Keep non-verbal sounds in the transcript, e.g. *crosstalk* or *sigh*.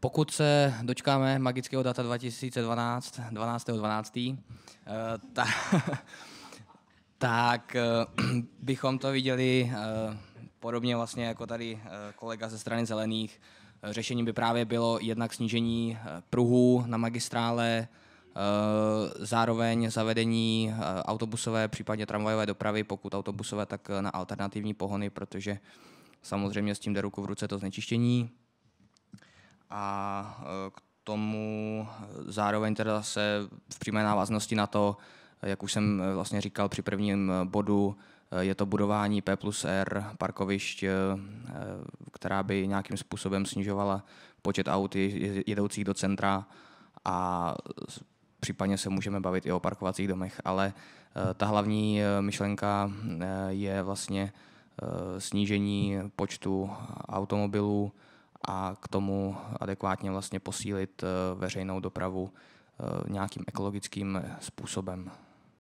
Pokud se dočkáme magického data 2012, 12. 12. Ta, *laughs* tak eh, bychom to viděli eh, podobně vlastně jako tady eh, kolega ze strany zelených. Řešením by právě bylo jednak snížení pruhů na magistrále, zároveň zavedení autobusové, případně tramvajové dopravy, pokud autobusové, tak na alternativní pohony, protože samozřejmě s tím jde ruku v ruce to znečištění a eh, k tomu zároveň teda se v přímé návaznosti na to, eh, jak už jsem eh, vlastně říkal při prvním bodu, je to budování P plus R parkovišť, která by nějakým způsobem snižovala počet aut jedoucích do centra a případně se můžeme bavit i o parkovacích domech, ale ta hlavní myšlenka je vlastně snížení počtu automobilů, a k tomu adekvátně vlastně posílit eh, veřejnou dopravu eh, nějakým ekologickým způsobem.